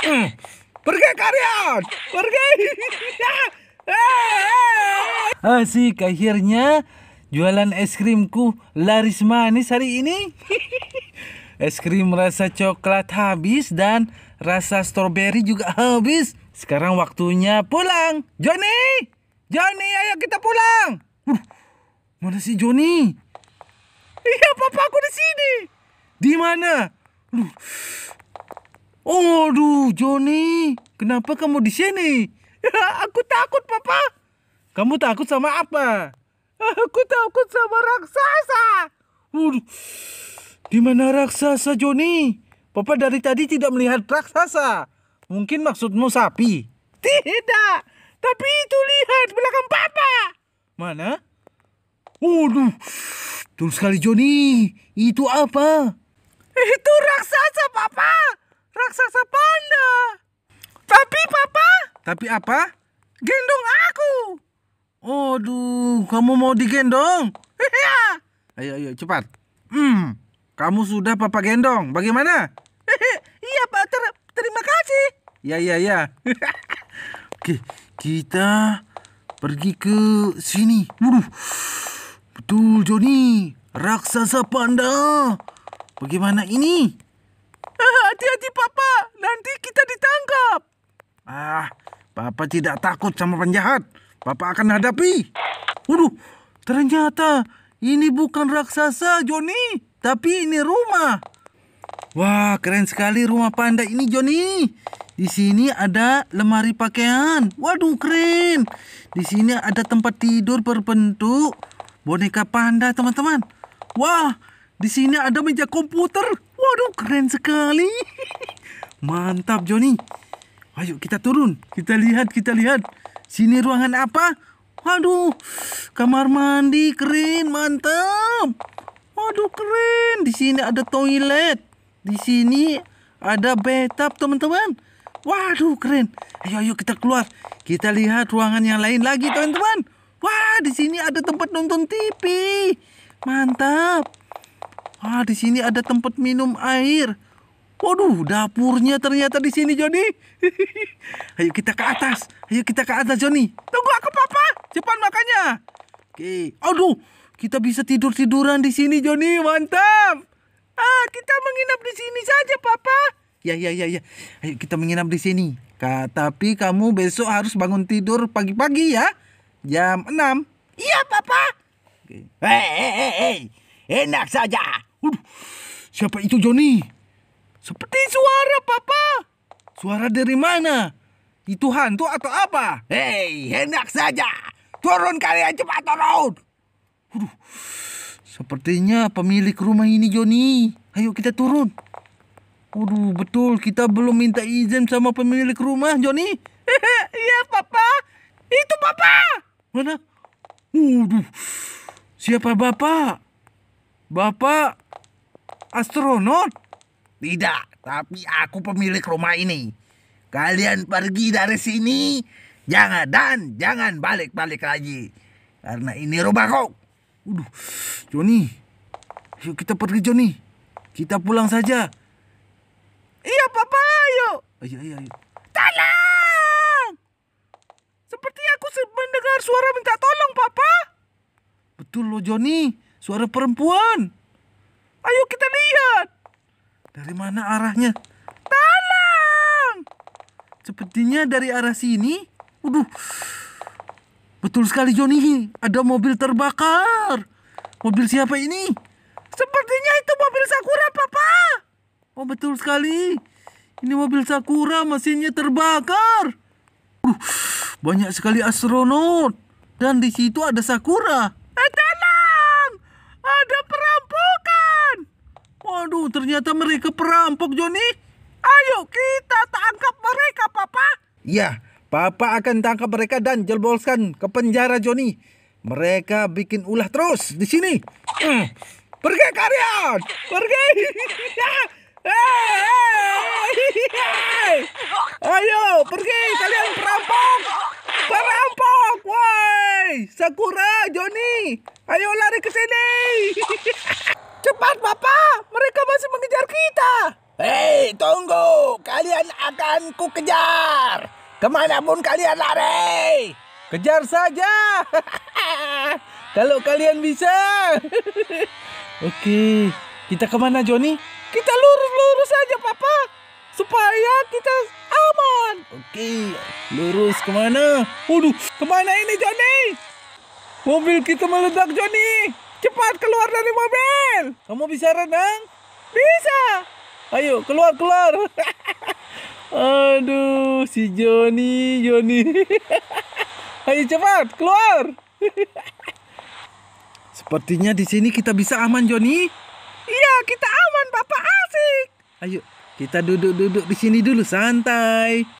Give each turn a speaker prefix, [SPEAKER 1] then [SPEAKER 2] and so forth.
[SPEAKER 1] pergi karyawan pergi asik ya, ya! ah, akhirnya jualan es krimku laris manis hari ini es krim rasa coklat habis dan rasa strawberry juga habis. Sekarang waktunya pulang. Johnny! Johnny, ayo kita pulang. Uh, mana si Johnny? Iya, papa aku di sini. Di mana? Oh, aduh, Joni, kenapa kamu di sini? Aku takut, Papa. Kamu takut sama apa? Aku takut sama raksasa. Waduh, di mana raksasa, Joni? Papa dari tadi tidak melihat raksasa. Mungkin maksudmu sapi? Tidak, tapi itu lihat belakang Papa. Mana? Waduh, betul sekali Joni. Itu apa? Itu raksasa panda. Tapi papa. Tapi apa? Gendong aku. Aduh, kamu mau digendong? Iya. ayo, ayo, cepat. Hmm, kamu sudah papa gendong. Bagaimana? iya, Pak. Ter terima kasih. Ya, ya, ya. Oke, kita pergi ke sini. Waduh. Betul, Joni. Raksasa panda. Bagaimana ini? hati-hati papa, nanti kita ditangkap. Ah, papa tidak takut sama penjahat. Papa akan hadapi. Waduh, ternyata ini bukan raksasa, Joni, tapi ini rumah. Wah, keren sekali rumah panda ini, Joni. Di sini ada lemari pakaian. Waduh, keren. Di sini ada tempat tidur berbentuk boneka panda, teman-teman. Wah, di sini ada meja komputer. Waduh, keren sekali. Mantap, Joni. Ayo kita turun. Kita lihat, kita lihat. Sini ruangan apa? Waduh, kamar mandi keren, mantap. Waduh, keren. Di sini ada toilet. Di sini ada bathtub, teman-teman. Waduh, keren. Ayo, ayo kita keluar. Kita lihat ruangan yang lain lagi, teman-teman. Wah, di sini ada tempat nonton TV. Mantap. Ah, di sini ada tempat minum air. Waduh, dapurnya ternyata di sini, Joni. Ayo kita ke atas. Ayo kita ke atas, Joni. Tunggu aku, Papa. Cepat makannya. Oke. Aduh, kita bisa tidur-tiduran di sini, Joni. Mantap. Ah, kita menginap di sini saja, Papa. Ya, ya, ya, ya. Ayo kita menginap di sini. Ka, tapi kamu besok harus bangun tidur pagi-pagi ya. Jam 6. Iya, Papa. Hei, hei, hei. Enak saja. Waduh, siapa itu Joni? Seperti suara papa. Suara dari mana? Itu hantu atau apa? Hei, enak saja. Turun kalian cepat turun. Waduh, sepertinya pemilik rumah ini Joni. Ayo kita turun. Waduh, betul. Kita belum minta izin sama pemilik rumah, Joni. Iya, Papa. Itu Papa. Mana? Waduh, siapa Bapak? Bapak astronot? Tidak, tapi aku pemilik rumah ini. Kalian pergi dari sini, jangan dan jangan balik-balik lagi. Karena ini rumah kau. Waduh, Joni. Yuk kita pergi Joni. Kita pulang saja. Iya papa, ayo. Ayo, ayo, ayo. Tolong! Seperti aku mendengar suara minta tolong papa. Betul loh Joni, suara perempuan. Ayo kita lihat. Dari mana arahnya? Tolong. Sepertinya dari arah sini. Waduh. Betul sekali Joni, ada mobil terbakar. Mobil siapa ini? Sepertinya itu mobil Sakura, Papa. Oh, betul sekali. Ini mobil Sakura, mesinnya terbakar. Uh, banyak sekali astronot. Dan di situ ada Sakura. Aduh, ternyata mereka perampok, Joni. Ayo kita tangkap mereka, Papa. Ya, Papa akan tangkap mereka dan jebolkan ke penjara, Joni. Mereka bikin ulah terus di sini. pergi kalian, pergi. Ya! Ayo, pergi kalian perampok. Perampok, woi. Sakura, Joni. Ayo lari ke sini. Cepat, Bapak! Mereka masih mengejar kita! Hei, tunggu! Kalian akan kukejar. kejar! Kemanapun kalian lari! Kejar saja! Kalau kalian bisa! Oke, kita kemana, Joni? Kita lurus-lurus saja, -lurus Papa! Supaya kita aman! Oke, lurus kemana? Waduh, kemana ini, Joni? Mobil kita meledak, Joni! Cepat keluar dari mobil! Kamu bisa renang? Bisa. Ayo keluar keluar. Aduh, si Joni, Joni. Ayo cepat keluar. Sepertinya di sini kita bisa aman, Joni. Iya, kita aman, bapak asik. Ayo, kita duduk-duduk di sini dulu santai.